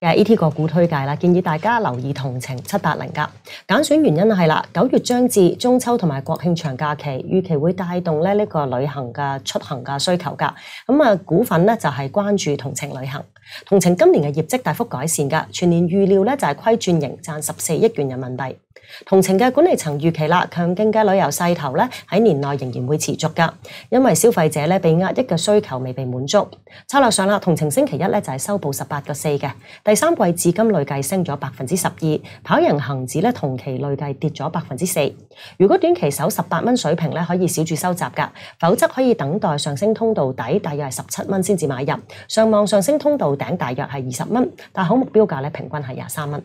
嘅 E T 个股推介啦，建议大家留意同情七八零价拣选原因系啦，九月将至中秋同埋国庆长假期，预期会带动咧呢个旅行嘅出行嘅需求噶。咁啊，股份咧就系关注同情旅行，同情今年嘅业绩大幅改善噶，全年预料咧就系亏转盈，赚十四亿元人民币。同情嘅管理层预期啦，强劲嘅旅游势头咧喺年内仍然会持续噶，因为消费者咧被压抑嘅需求未被满足。策略上啦，同情星期一咧就系收报十八个四嘅，第三季至今累计升咗百分之十二，跑赢恒指咧同期累计跌咗百分之四。如果短期守十八蚊水平咧可以小住收集噶，否则可以等待上升通道底大约系十七蚊先至买入，上望上升通道顶大约系二十蚊，但好目标价咧平均系廿三蚊。